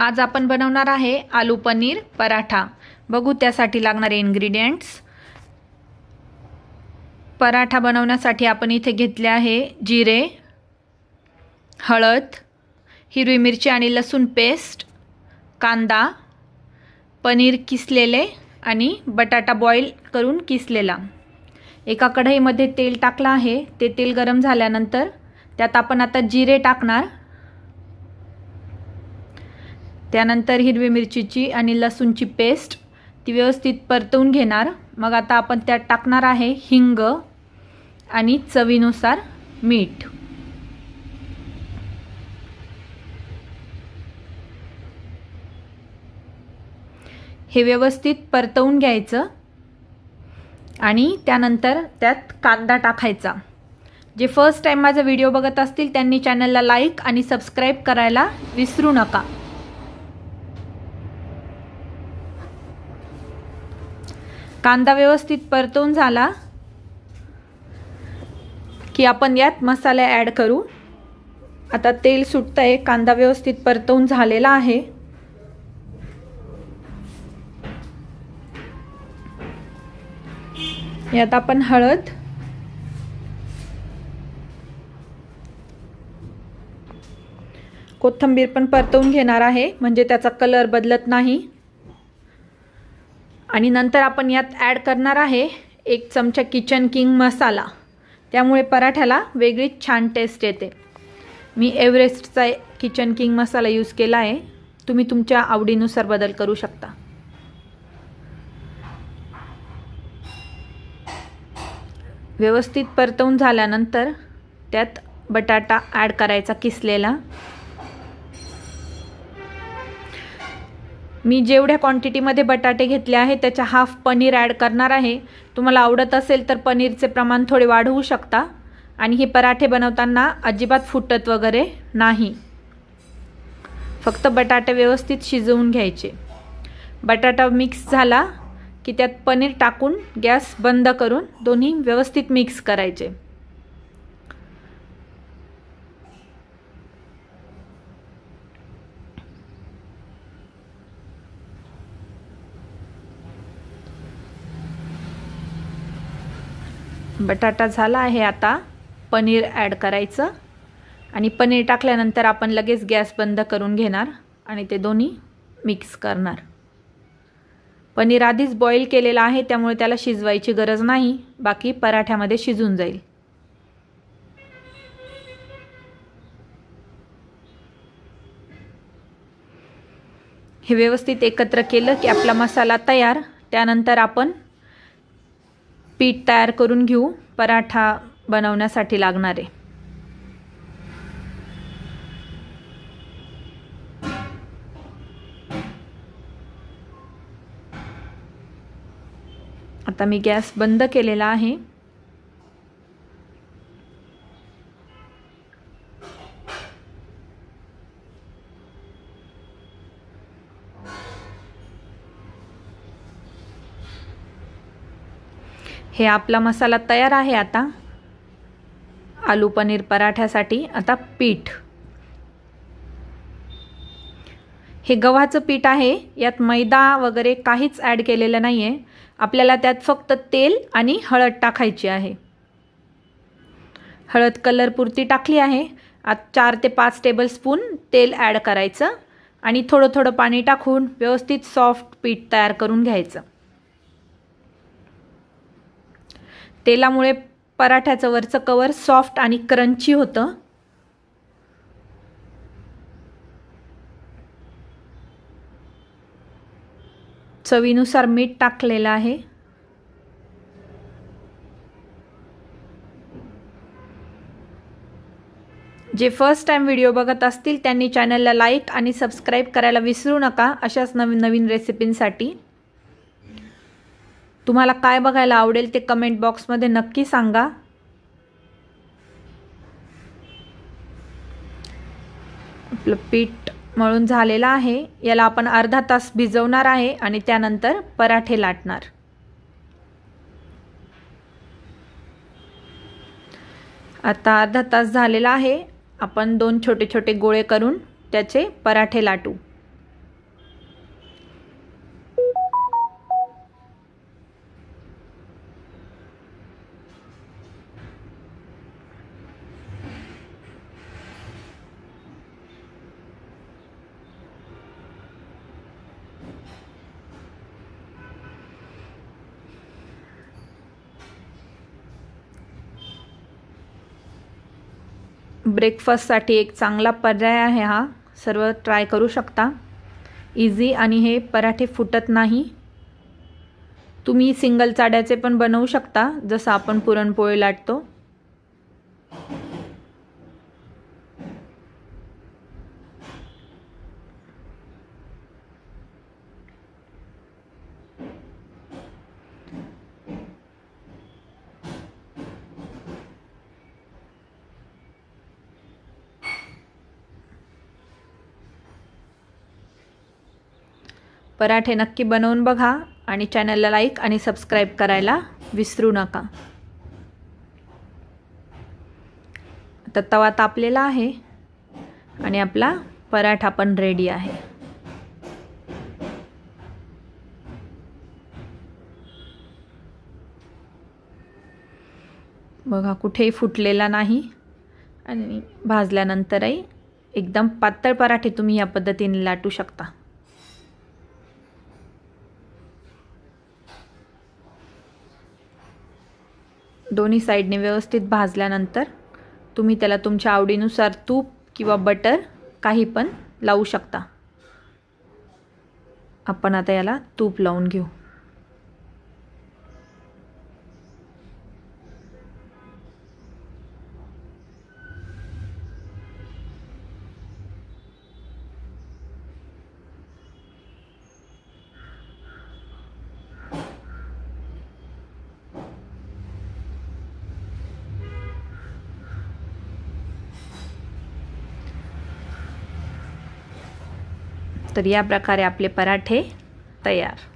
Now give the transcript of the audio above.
आज आपण बनवणार आहे आलू पनीर पराठा बघू त्यासाठी लागणारे इन्ग्रेडियंट्स पराठा बनवण्यासाठी आपण इथे घेतले आहे जिरे हळद हिरवी मिरची आणि लसूण पेस्ट कांदा पनीर किसलेले आणि बटाटा बॉईल करून किसलेला एका कढईमध्ये तेल टाकलं आहे ते तेल गरम झाल्यानंतर त्यात आपण आता जिरे टाकणार त्यानंतर हिरवी मिरचीची आणि लसूणची पेस्ट ती व्यवस्थित परतवून घेणार मग आता आपण त्यात टाकणार आहे हिंग आणि चवीनुसार मीठ हे व्यवस्थित परतवून घ्यायचं आणि त्यानंतर त्यात कांदा टाकायचा जे फर्स्ट टाईम माझा व्हिडिओ बघत असतील त्यांनी चॅनलला लाईक आणि सबस्क्राईब करायला विसरू नका कांदा व्यवस्थित परतवून झाला की आपण यात मसाले ॲड करू आता तेल सुटतं आहे कांदा व्यवस्थित परतवून झालेला आहे यात आपण हळद कोथंबीर पण परतवून घेणार आहे म्हणजे त्याचा कलर बदलत नाही आणि नंतर आपण यात ॲड करणार आहे एक चमचा किचन किंग मसाला त्यामुळे पराठ्याला वेगळीच छान टेस्ट येते मी एव्हरेस्टचा किचन किंग मसाला यूज केला आहे तुम्ही तुमच्या आवडीनुसार बदल करू शकता व्यवस्थित परतवून झाल्यानंतर त्यात बटाटा ॲड करायचा किसलेला मी जेवढ्या क्वांटिटीमध्ये बटाटे घेतले आहे त्याच्या हाफ पनीर ॲड करणार आहे तुम्हाला आवडत असेल तर पनीरचे प्रमाण थोडे वाढवू शकता आणि हे पराठे बनवताना अजिबात फुटत वगैरे नाही फक्त बटाटे व्यवस्थित शिजवून घ्यायचे बटाटा मिक्स झाला की त्यात पनीर टाकून गॅस बंद करून दोन्ही व्यवस्थित मिक्स करायचे बटाटा झाला आहे आता पनीर ॲड करायचं आणि पनीर टाकल्यानंतर आपण लगेच गॅस बंद करून घेणार आणि ते दोन्ही मिक्स करणार पनीर आधीच बॉईल केलेलं आहे त्यामुळे त्याला शिजवायची गरज नाही बाकी पराठ्यामध्ये शिजून जाईल हे व्यवस्थित एकत्र केलं की आपला मसाला तयार त्यानंतर आपण पीठ तयार करून घेऊ पराठा बनवण्यासाठी लागणारे आता मी गॅस बंद केलेला आहे हे आपला मसाला तयार आहे आता आलू पनीर पराठ्यासाठी आता पीठ हे गव्हाचं पीठ आहे यात मैदा वगैरे काहीच ॲड केलेलं नाही आहे आपल्याला त्यात फक्त तेल आणि हळद टाकायची आहे हळद कलरपुरती टाकली आहे आत चार ते पाच टेबलस्पून तेल ॲड करायचं आणि थोडं थोडं पाणी टाकून व्यवस्थित सॉफ्ट पीठ तयार करून घ्यायचं तेलामुळे पराठ्याचं वरचं कवर सॉफ्ट आणि क्रंची होतं चवीनुसार मीठ टाकलेलं आहे जे फर्स्ट टाइम व्हिडिओ बघत असतील त्यांनी चॅनलला लाईक आणि सबस्क्राईब करायला विसरू नका अशाच नवीन नवीन रेसिपींसाठी तुम्हाला काय बघायला आवडेल ते कमेंट बॉक्समध्ये नक्की सांगा आपलं पीठ मळून झालेलं आहे याला आपण अर्धा तास भिजवणार आहे आणि त्यानंतर पराठे लाटणार आता अर्धा तास झालेला आहे आपण दोन छोटे छोटे गोळे करून त्याचे पराठे लाटू ब्रेकफास्टसाठी एक चांगला पर्याय आहे हा सर्व ट्राय करू शकता इझी आणि हे पराठे फुटत नाही तुम्ही सिंगल चाड्याचे पण बनवू शकता जसं आपण पुरणपोळी लाटतो पराठे नक्की बनवून बघा आणि चॅनलला लाईक आणि सबस्क्राईब करायला विसरू नका आता तवा तापलेला आहे आणि आपला पराठा पण रेडी आहे बघा कुठेही फुटलेला नाही आणि भाजल्यानंतरही एकदम पातळ पराठे तुम्ही या पद्धतीने लाटू शकता दोन्ही साईडने व्यवस्थित भाजल्यानंतर तुम्ही त्याला तुमच्या आवडीनुसार तूप किंवा बटर काही पण लावू शकता आपण आता याला तूप लावून घेऊ तर या प्रकारे आपले पराठे तयार